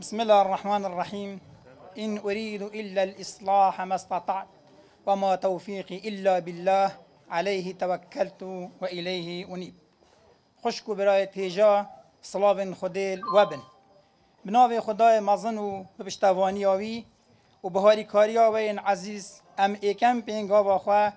بسم الله الرحمن الرحيم إن أريد إلا الإصلاح ما استطعت وما توفيقي إلا بالله عليه توكلت وإليه أنيب خشك براي تيجا پیجا خديل وابن وبن خداي مظن وبشتواني أوي وبهاري آوی و بهاری کاری آوین عزیز ام ایکم پینگا واخوا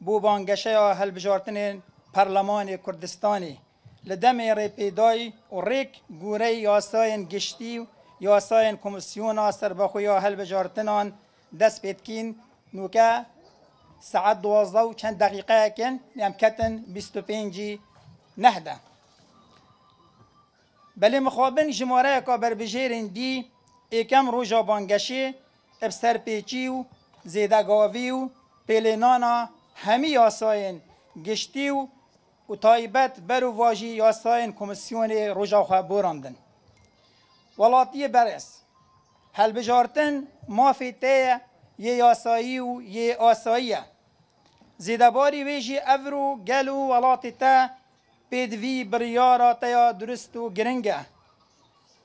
بو بانگشه هل بجارتن برلمان كردستاني لدم ريبيداي وريك غوري ياساين جشتي یاساین یا ساین کمیسیونا سرباخو یا هل بجارتنان دست پیتکین نوکه ساعت دوازده و چند دقیقه کن نیم کتن بیست و پینجی نهده بلی مخابن جماره که بر بجیرین دی ایکم روژا بانگشی اب سرپیچی و زیدگاوی و پلینانا همی یاساین گشتی و و تایبت بر و واجی یاساین کمیسیون روژا خواه براندن ولاتی برس هل بجارتن مافی تیه یه یاسایی و یه آساییه زیدباری ویجی افرو گلو ولاتی تا پیدوی بریارا تا درست و گرنگه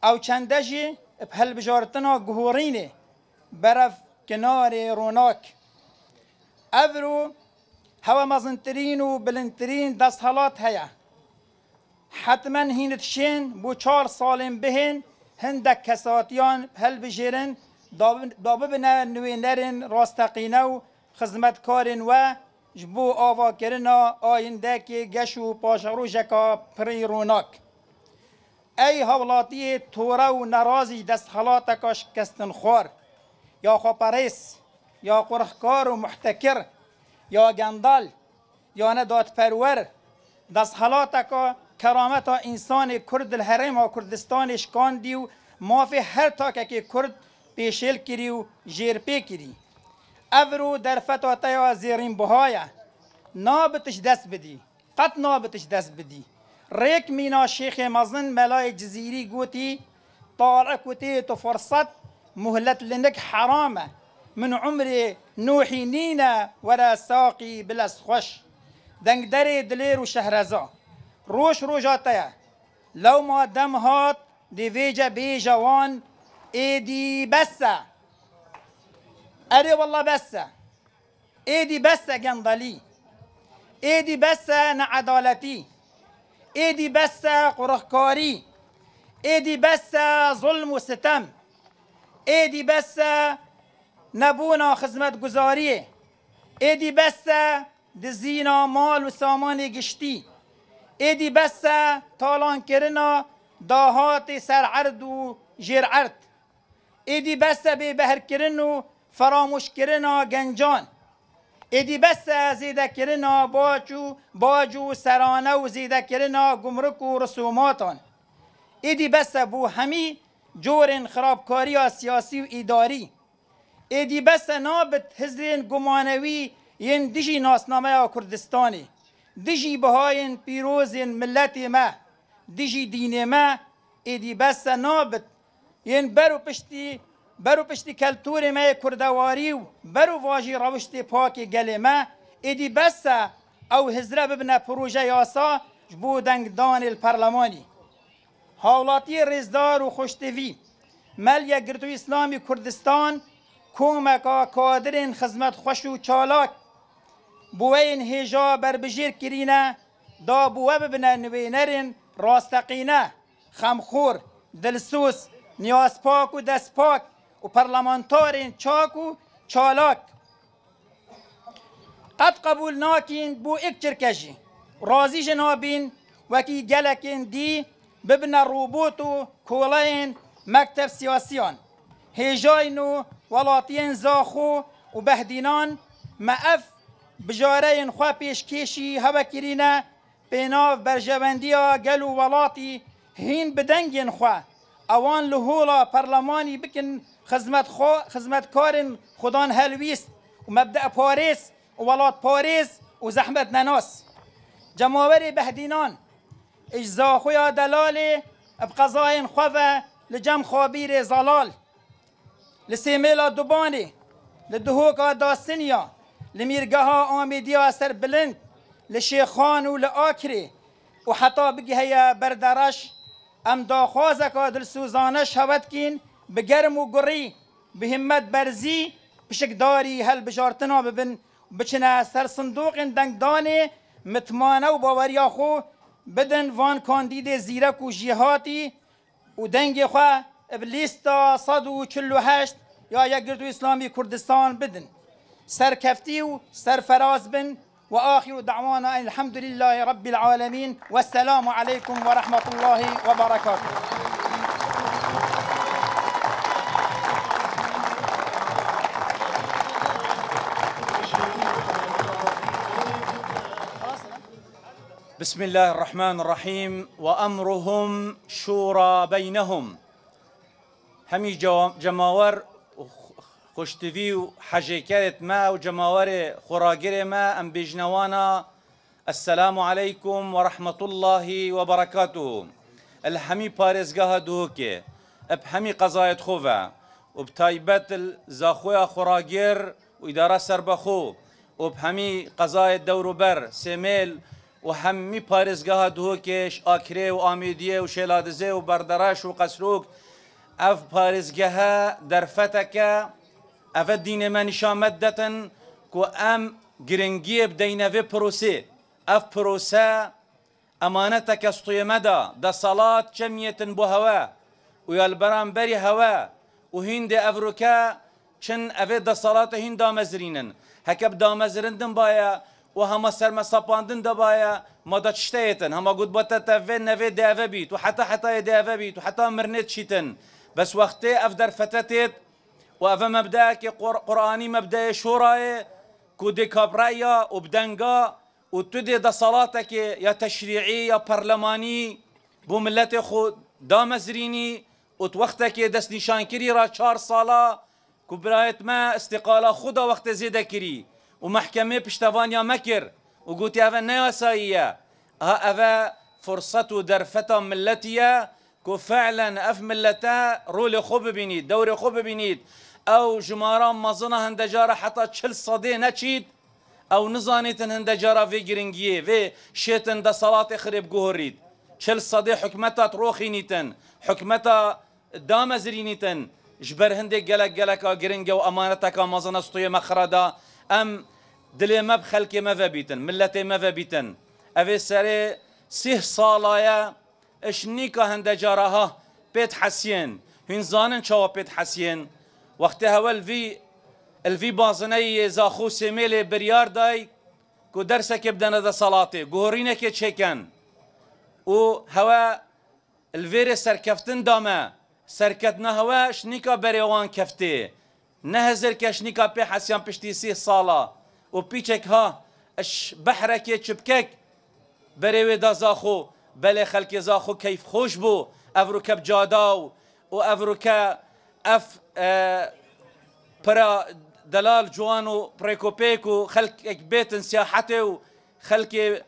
او چنده جی هل بجارتن ها گهورینه برف کنار روناک افرو هوا مزنترین و بلندترین دست حالات هیا حتما هینت شین بو چار سالم بهن هندك كساتيان هل بجيرن دابه بنا نوينرن راستقينو خدمتکارن و جبو آوا کرنا آینده که گشو پاشرو جکا پری روناک ای حولاتی توره و نرازی دست حالات کاش کستن خور یا خوپریس یا قرخکار و محتکر یا گندال یا نداد پرور دست حالات کا کرامتا انسان کرد الهرم و کردستانش کاندی و مافی هر تاکه که کرد پیشل کری و جیرپی کری افرو در فتا تیا زیرین بهایا نابتش دست بدی قط نابتش دست بدی ریک مینا شیخ مزن ملای جزیری گوتی طالع کوتی تو فرصت مهلت لنك حرامه من عمر نوحي نينا ورا ساقي بلا سخش دنگ دري دلير شهرزا روش روش ہے لو ما دم هات دی ویجا بی جوان دی بسا ارے والله بسا دی بسا جندلی دی بسا نعدالتی دی بسا قرهکاری دی بسا ظلم و ستم دی بسا نبونا گزاری گزاریه دی بسا دزینا مال و سامان گشتی ایدی بسه تالان کرنا داهات سرعرد و جرعرد ایدی بسه به بهر کرن و فراموش کرنا گنجان ایدی بسه زیده کرنا باجو باجو سرانه و زیده کرنا گمرک و رسوماتان ایدی بسه بو همی جورن خرابکاری سیاسی و اداری ایدی بسه نابت هزرین گمانوی ین دیشی ناسنامه کردستانی دجی بهاین پیروزین ملت ما دجی دین ما ایدی بس نابد یین برو پشتی برو پشتی کلتور ما کردواری و برو واجی روشت پاک گل ما ایدی بس او هزره ببنه پروژه یاسا جبو دنگدان الپرلمانی حاولاتی رزدار و خوشتوی ملیه گردو اسلامی کردستان کومکا کادرین خدمت خوش و چالاک بوين هيجا بربجير كرينا دا بوا ببنا نوينرن راستقينا خمخور دلسوس نیاز پاک و دست پاک و پرلمانتارين چاك و چالاك قد قبول ناكين بو اک چرکشی رازي جنابين وكي جلكين دي ببنا روبوت و کولین مکتب سیاسیان هیجاین و زاخو و بهدينان ما اف بجارەیەن خوا پێشکێشی هەبەکرینە پێناو بەرژەبەندیە گەل و وڵاتی هین بدەنگێن خوا ئەوان اوان هۆڵە پەرلەمانی بکن خزمەت خۆ خزمەتکارن خوددان هەلویست و مەبدە پارێز و وڵات پارێز و زەحمەت نەناس جەماوەری بەهدینان ئیجزا خۆیا دەلالێ بقەزایەن خوەە لە جەم خۆبیرێ زەڵال لە سێمێلا دوبانێ لە لميرقاها آميدي واسر بلند لشيخان لآكري وحتى بقي هي بردرش ام داخوازك دل سوزانش هود كين بگرم و گري بهمت برزي بشكداري هل بجارتنا ببن بچنه سر صندوق دنگدانه متمانه و باوریا بدن وان کاندید زیرک و جیهاتی و دنگ خو ابلیس تا صد و چلو هشت یا یک گردو اسلامی کردستان بدن سركفتي و سرفراز بن وآخر دعوانا أن الحمد لله رب العالمين والسلام عليكم ورحمة الله وبركاته بسم الله الرحمن الرحيم وأمرهم شورى بينهم حمي جماور خوشتوی و حجیکرت ما و جماور خوراگر ما ام بجنوانا السلام علیکم و رحمت الله و پارزگاه دوکه اب بارزقها قضایت بحمي و بتایبت وبتايبات خوراگر و اداره سربخو و و اب قضایت دورو بر سمیل وبحمي پارزگاه دوکش آکره و آمیدیه و شلادزه و بردراش و وقسروك أف بارزقها درفتك افت ئەە دینێمە نیشامەدەتەن کو ئەم گرنگیە بدەینەوێ پرۆسێ ئەف پرۆسە ئەمانەتە کە ستوێمەدا دەسەڵات چەمیەتن بۆ هەوە ویال بەرامبەری هوا و هیندێ افروکا چن افت ئەوێ دەسەڵاتە هین دامەزرینن هەکە بدامەزرندن باە و هەمە سەرمە سەپاندن دەبایە مەدە شتەیەتن هەمە گوتبەتە تەڤێ نەوێ داوە بیت و حتا حتی داوە بیت و حتا مرنێت چیتن بەس وەختێ ئەف دەرفەتە تێت و اوه مبدأ که قرآنی مبدأ شورای کودی کابرایا و بدنگا و تو دی دا صلاتا که یا تشریعی یا پرلمانی بو ملت خود دا مزرینی و تو وقتا که دست نشان کری را چار سالا که برایت ما استقالا خدا وقت زیده کری و محکمه پشتوانیا مکر و گوتی اوه ها آه، اوه فرصت و درفتا ملتیه كو فعلا اف ملتا رول خوب بینید دور خوب بینید او جماران مزنا هندجارا حتى چل صدي نچيد او نزانیتن هنده في وی گرنگیه وی شیتن ده صلات خریب گوهرید چل صده حکمتا حكمتا حکمتا نيتن جبر هندي گلک گلکا گرنگه و امانتکا مزنا ستوية مخردا ام دلي مب خلک مو بیتن ملت مو بیتن اوی سري سه صالايا اش نیکا هنده جاراها پیت حسین هین چوا وەختە هەوەلڤی ئەلڤی بازنەی زاخۆ سێمێلێ بریار دای ku dersekê bdenede salatê gorînekê çêken û hewe vêrê serkeftin da me serketina hewe şnika berêwan keftê ne hezirke şnika pê hesyan piştî sih sala û pîçek ha eş behrekê çipkek berê wê da zaxo belê xelkê zaxo keyf xş bû ev rûkeb cada û ev rûke ev برا آه، دلال جوانو بريكوبيكو خلق بيتن سياحته خلق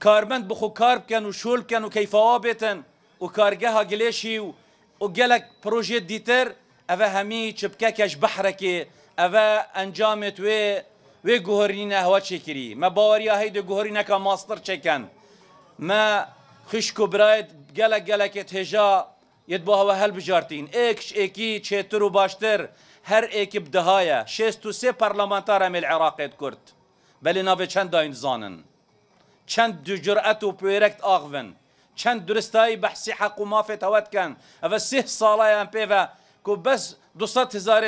كارمند بخو كارب كان وشول كان وكيفوابتن وكارجها جليشي وجلك بروجي ديتر أفا همي شبكاكش بحركي أفا أنجامت وي وي جوهرينا هوا تشكري ما باوريا هيدا جوهرينا كماستر تشكن ما خشكو برايد جلك جلك تهجا يد بو هوا هل بجارتین اکش اکی چهتر و باشتر هر اکی بدهایا شست و سه پارلمانتار امل عراقیت کرد بلی ناوی چند داين زانن چند دو جرأت و پویرکت آغون چند درستاي بحسي حق و مافی توت کن او سه ساله ام پیوه كو بس دو ست هزار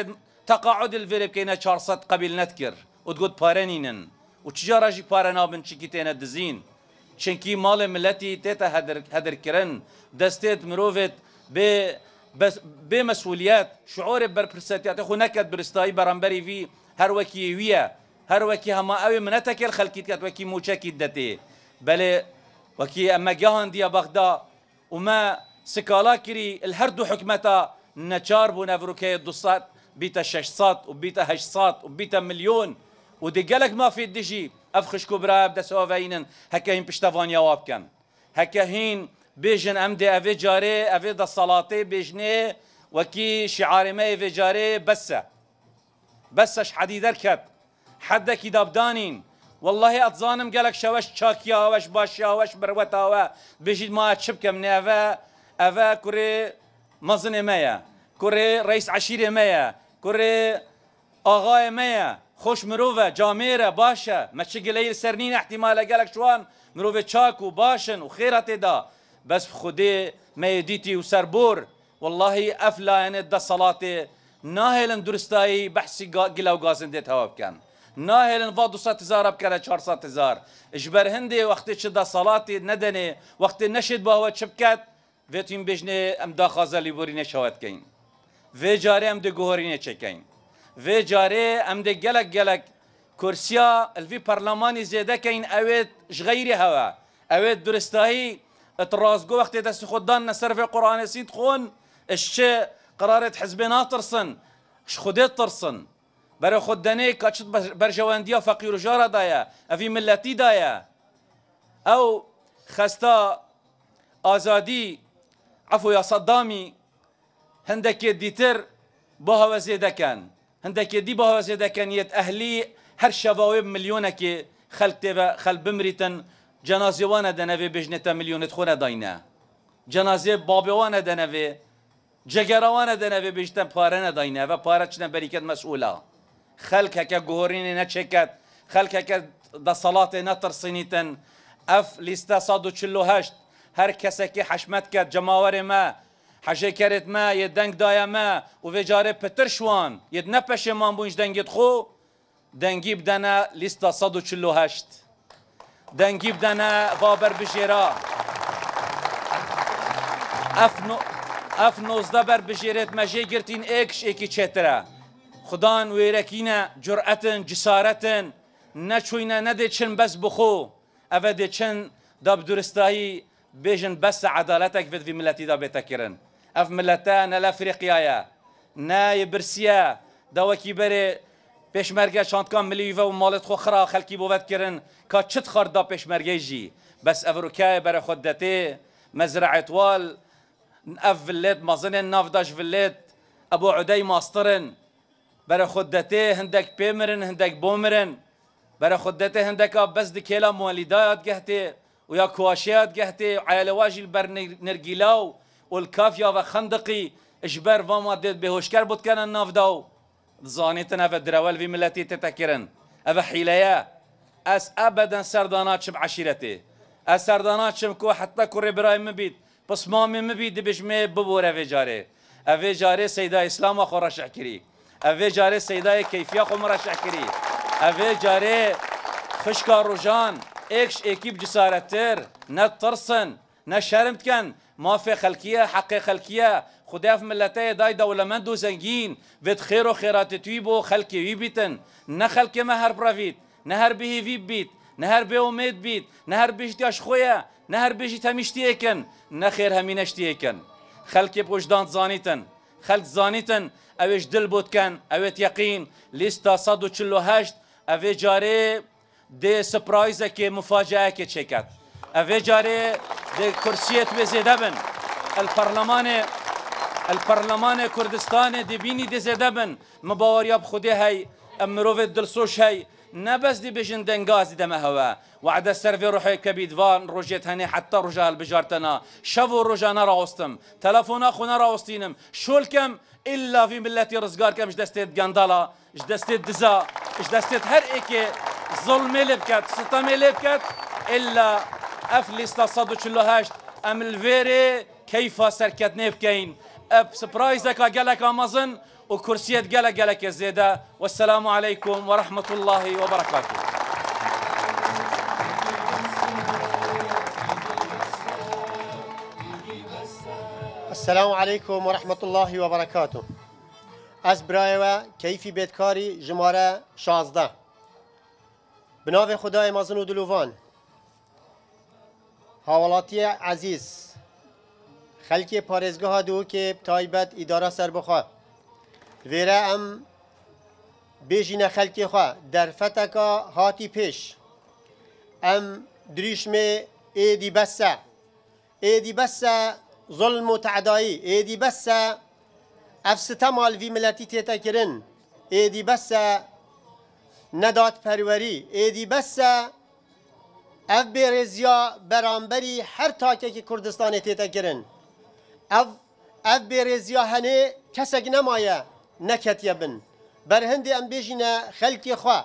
تقاعد الفیلی كينا چار ست قبیل نتکر و تگود پارنينن نینن و چجارا پارنابن چكي نابن چکی تینه مال ملتي تيتا هدر, هدر کرن دستيت مروفت بمسؤوليات شعور ببرستيات اخو نكت برستاي برامبري في هر وكي ويا هر وكي هما اوي منتك الخلقيت كات وكي موشاكي دتي بل وكي اما جاهن دي بغدا وما سكالا كري الهرد حكمتا نشارب ونفروكي دوسات بيتا ششصات وبيتا هشصات وبيتا مليون ودي قالك ما في الدجي افخش كبرى بدا سوفاينن هكا هين بشتافانيا وابكن هكا هين بيجن ام دي افي جاري افي دا صلاتي بيجني وكي شعار ما افي جاري بس بس اش حد يدركت حد كتاب دانين والله اتظانم قالك شوش شاكيا واش باشا واش بروتا و بيجي ما تشبك من افا افا كوري مزن مايا كوري رئيس عشيري مايا كوري اغا مايا خوش مروفة جاميرا باشا ما تشيك لي سرنين احتمال قالك شوان مروفة شاكو باشن وخيرة دا بس خدي ميديتي وسربور والله افلا يعني دا صلاتي ناهلن درستاي بحثي قلا وقازن ديت هوا بكان ناهلن فادو سات زار بكره 400 زار اجبر هندي وقت شدا صلاتي ندني وقت نشد بهوا شبكات وتين بجنه ام دا خازلي بورينه شوات كاين و جاري ام دي گهورينه چكاين و جاري ام دي گلك گلك كرسيا الفي برلماني زيده كاين اويت غير هوا اويت درستاي ترازقو وقت دست خدان نسرف قرآن سيد خون اش قرارة حزبنا ترسن اش خديت ترسن برای خود كاتشت برجوان ديا فقير جارا دايا افی ملتي دايا او خستا ازادي عفو يا صدامي هندك ديتر بها وزيدا كان هندك دي بها وزيدكن يت أهلي هر شباب مليونك خلق تبا خلق بمرتن جنازه وان دنوی تا میلیونت خونه داینه جنازه بابه وان دنوی جگروان دنوی بجنه پاره نداینه و پاره چنه بریکت مسئوله خلک هکه گهورین نچکت خلک هکه ده نترسینیتن اف لیسته هشت، هر کسی که حشمت کرد جماور ما حشه کرد ما یه دنگ دای ما و وجاره پتر شوان یه نپشه من بونش دنگید خو دنگی بدنه لیسته هشت. دەنگی بدەنە بابەر بژێرا ئەف نۆزدە بەر بژێرێت مەژێ گرتین ئێکشێکی چترا خدان وێرەکینە جورئەتن جسارەتن نەچوینە نەدێ چن بس بخو ئەvە دێ چن داب درستایی بێژن بەسە عدالەتێک بدوی ملەتیدا بێتەکردن ئەف ملەتە نەلا فریقیایە نایە برسیە داوەکی بەرێ پێشمەرگە چندکان ملیوە و مالت خو خرا خەلکی بود کردن کا چت دا جی بس افروکای بر خود بەرە خۆت دەتێ مەزرعێتوال ئەف مزن مەزنێن داش ولێت ابو عدی ماسترن بەرە خۆت دەتێ هەندێک پێمرن هەندێک بۆ مرن بەرە خۆت دەتێ بس بەس دکێلا مالیدایات گەهتێ و یا کواشەیەات گەهتێ عیلەواژیل بەر نرگیلا و والکافیا و خندقی ژبەر ڤما دێت بود کنن نافدا داو زانيتنا في الدراوال في ملتي تتكرن أبا حیلیه أس ابدا سرداناتشم أس سردانات شب كو حتى كوري براي مبيد بس ما مبید مي ببور وی جاري اوه جاري سيدا اسلام أخو رشح كري اوه جاري سيدا كيفية أخو مرشح كري اوه جاري خشكا روجان اكش اكيب جسارتر نترسن نشارمتكن ما في خلقيه حقي خلقيه خداف ملتای دای دولمان دو زنگین ود خیر و خیرات توی بو خلکی وی بیتن نه خلکی ما هر براوید نه هر بهی وی بیت نه هر به امید بیت نه هر بیشتی اش خویا نه هر بهشت همیشتی اکن نه خیر همینشتی اکن خلکی پوشدان زانیتن خلک زانیتن اویش دل بود کن اویت یقین لیستا صد و چلو هشت اوی جاره ده سپرایز اکی مفاجعه اکی چکت اوی جاره ده کرسیت وزیده بن البرلمان البرلمان كردستان دي بيني دي زدبن مباوريا بخودي هاي في الدلسوش هاي نبس دي بجن دنگاز دم هوا وعد سرفي روحي كبيد فان روجيت هني حتى رجا البجارتنا شفو رجانا راوستم تلفونا خونا راوستينم شولكم الا في ملتي رزقاركم جدستيت غندالا جدستيت دزا جدستيت هر اكي ظلم لبكت ستم لبكت الا افلي استصدو هاشت ام الفيري كيف سركت نبكين اب سبرايزك قالك امازن وكرسيات جالك جالك يا زيده والسلام عليكم ورحمه الله وبركاته السلام عليكم ورحمة الله وبركاته از برای و کیفی بیتکاری جماره 16 به نام خدای مازن و دلوان حوالاتی عزیز خلکی که تایبت اداره سر ئیدارا ویره هم ئەم بێژینە خەلکی خوا فتکا هاتی پیش هم دریشم ایدی بسه ایدی بسه ظلم و تعدایی ئێدی بەسە ملتی تیتا کرن ایدی بسه نداد پروری ایدی بسه اف بیرزیا برانبری هر تاکه که کردستان تیتا کرن ev ev berêziya hene kesek nemaye neketiye bin. Berhindê em bêjîne xelkê xwe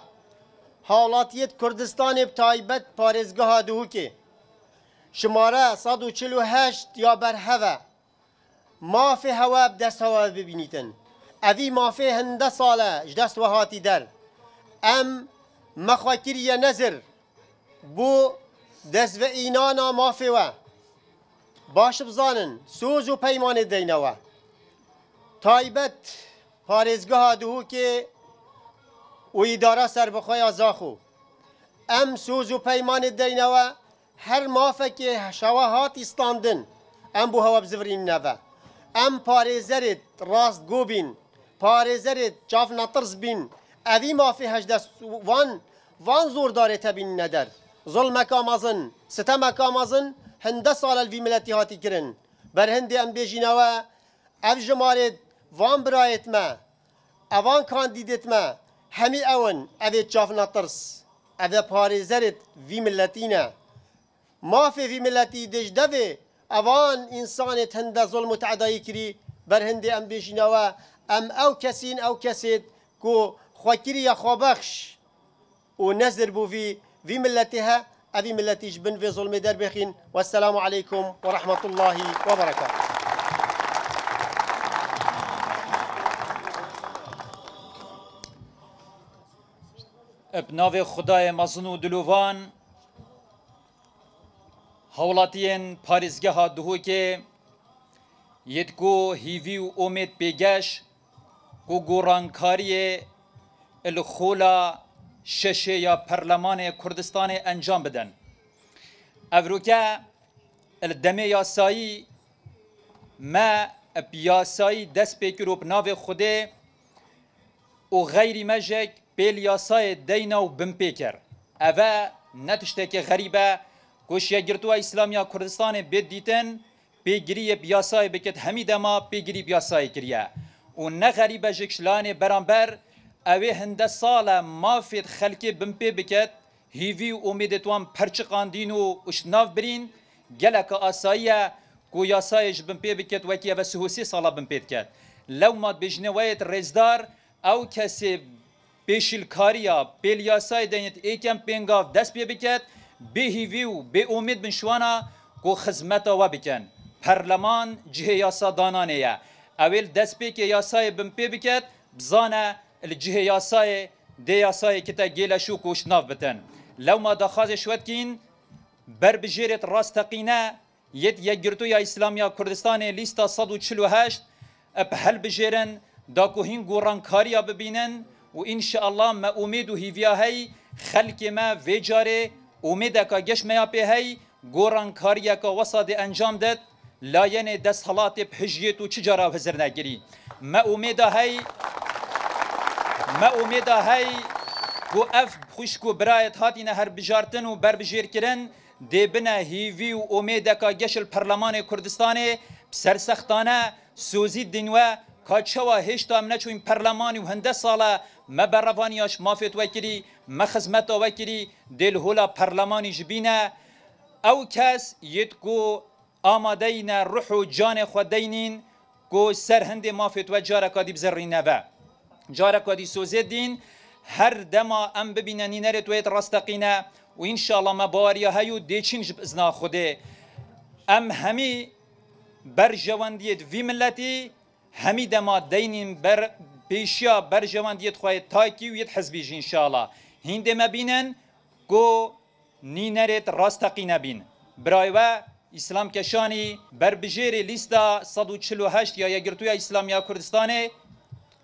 halatiyê Kurdistanê bi taybet parêzgeha Duhokê. Şimare sad û çil û heşt ya berheve. Mafê hewe bi dest hewe bibînîtin. Evî mafê hinde sale ji dest ve hatî der. Em mexwekiriye nezir. Bu dest ve înana mafê we. باش بزانن سوز و پیمان دینوا تایبت پارێزگەها دووکێ و ئیدارا سربەخۆی ئازاخۆ ئەم سوز و پەیمانێ دەینەوە هەر مافەکێ هەشەوە هاتی ستاندن ئەم بۆ هەوە بزورین نەڤە ئەم پارێزەرێت ڕاست گۆبین پارێزەرێت چاف نەترس بین ئەوی مافی هەشدەوان وان زۆردارێتە بین نەدەر زۆڵ مەکامازن ستە مەکامازن هەندە ساڵە ویملەتی هاتی کرن ام ئەم نوا ئەف ژمارێت وان ما ما اوان اون برایەتمە ئەوان کاندیدێتمە هەمی ئەون ئەوێ چافنا ترس ئەوە پارێزەرت ویملەتینە مافێ ویملەتی دژ دەبێ ئەوان ئینسانێت هەندە زۆڵ متعدایی کری بر بەرهندی ئەم بێژینەوە ام او کسین او کسید کو خواکری یا خوابەخش و نەزر بووی ویملەتی هە ئەوی ملەتیش بن بێ زڵمی دەربخین وەسلام عیکم وەرحمەت اللهی وەبەرەکە. بناوی خداي مزنو و دلووان حولاتیین پاریزگاها دهوکه یدکو هیوی و امید پیگش کو گورانکاری الخولا شش یا پرلمان کردستان انجام بدن اوروکه دمه یاسایی ما بیاسایی دست پیکروب ناو خوده و غیری مجک پیل یاسای دینا و بمپیکر اوه نتشته که غریبه گوش گرتو اسلامیا کردستان بد دیتن پیگیری بیاسای بکت همی دما پیگیری بیاسای کریه و نه غریبه جکشلان برانبر اوی هنده سالا مافید خلکی بمپی بکت هیوی و امیدتوان پرچقاندین و اشناف برین گلک آسایی کو یاسایش بمپی بکت وکی و سهوسی سالا بمپی بکت لو ماد بجنویت رزدار او کسی پیشلکاریا پیل یاسای دینیت ایکم پینگاف دست پی بکت به هیوی و به امید بنشوانا کو خزمت و بکن پرلمان جه یاسا دانانه اویل دست پی که یاسای بمپی بکت بزانه الجهه یاسای د یاسای کته ګیله شو کوش ناف بتن لو ما دخاز شوت کین بر بجیرت راستقینه یت یگرتو یا اسلامیا کردستان لیستا 148 اب هل بجیرن دا کوهین گوران کاریا ببینن و ان شاء الله ما امید و هیویا هی خلق ما وجاره امید کا گش ما په هی گوران کاریا کا وساد انجام دت لاین دس حالات بحجیت و چجرا هزر نگیری ما امید هی ما امید هی کو اف خوش کو برایت هاتینه هر بجارتن و بربجیر کرن دی بنه هیوی و امید کا گشل پرلمان کردستان سرسختانه سوزی دنوا کاچوا هشتا من چوین پرلمانی و هنده سالا ما برافانیاش مافت وکری ما خدمت وکری دل هولا پرلمانی جبینه او کس یت کو آماده روح و جان خودینین کو سر هنده مافت و جارا کادیب زرینه و جارا کادی سوزه دین هر دما ام ببینن نره تویت رستقینه و انشالله ما باریا هیو دیچین جب ازنا خوده ام همی بر جواندیت وی ملتی همی دما دینین بر پیشیا بر جواندیت خواهی تاکی و یت حزبیج انشالله هنده ما بینن گو نینرت رستقینه بین برایوه اسلام کشانی بر بجیر لیستا 148 یا یگرتویا اسلامی کردستانه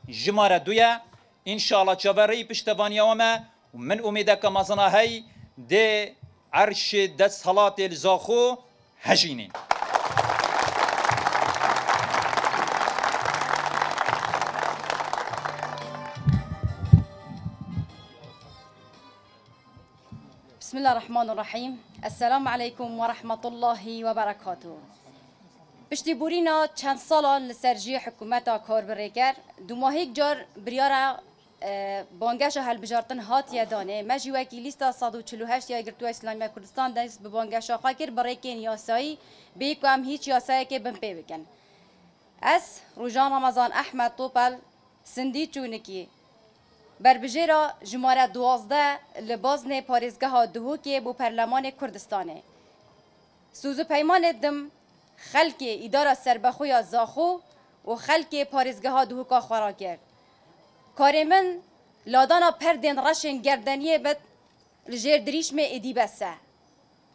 جمارة دوية إن شاء الله تشافري بشتفان يوما ومن أميدك مزنا هي دي عرش دس صلاة الزاخو هجينين بسم الله الرحمن الرحيم السلام عليكم ورحمة الله وبركاته پشتی بورینا چند سالان لسرجی حکومتا کار بره کر دو ماهیک جار بریارا بانگش هل بجارتن هاتیه دانه مجی وکی لیستا 148 یا گرتو اسلامی کردستان دنیس به بانگش آقا کر بره کن یاسایی بی کم هیچ یاسایی که بمپی بکن از روژان رمضان احمد توپل سندی چونکی بربجیرا جماره دوازده لبازن پارزگاه دهوکی بو پرلمان کردستانه سوزو پیمان دم خلک اداره یا زاخو و خلک پارزگاه دوکا خورا کرد کار من لادانا پردن رشن گردنیه بد لجر دریشم ایدی بسه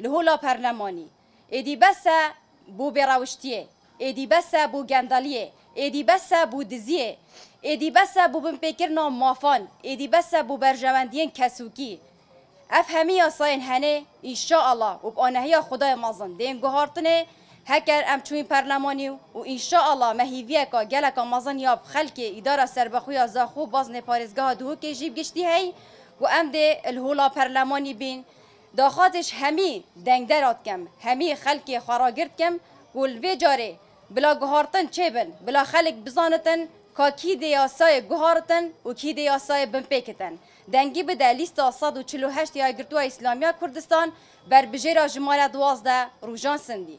لحولا پرلمانی ایدی بسه بو براوشتیه ایدی بسه بو گندالیه ایدی بسه بو دزیه ایدی بسه بو بمپیکر نام مافان ایدی بسه بو برجواندین کسوکی اف همی آساین هنه الله و بانهی خدای مازن دین گهارتنه هکر ام چوی پرلمانی و ان شاء الله مهیویه کا گلک مازن یاب خلک اداره سربخوی زاخو باز نه پارێزگاه دوو کې جیب گشتي هي و ام دې الهولا پرلمانی بین داخاتش همی دنگدرات کم همی خلک خورا گرد کم گل وی جاره بلا گهارتن چه بن بلا خلک بزانتن کا کی دی یاسای گهارتن و کی دی یاسای بمپیکتن دنگی به لیستا 148 یا گرتوه اسلامی کردستان بر بجیرا جمال 12 روجان سندی